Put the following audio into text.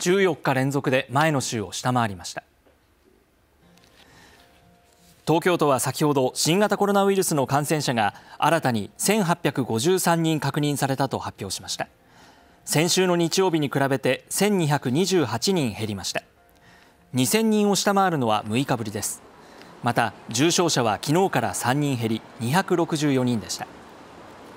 14日連続で前の週を下回りました東京都は先ほど新型コロナウイルスの感染者が新たに1853人確認されたと発表しました先週の日曜日に比べて1228人減りました2000人を下回るのは6日ぶりですまた重症者は昨日から3人減り264人でした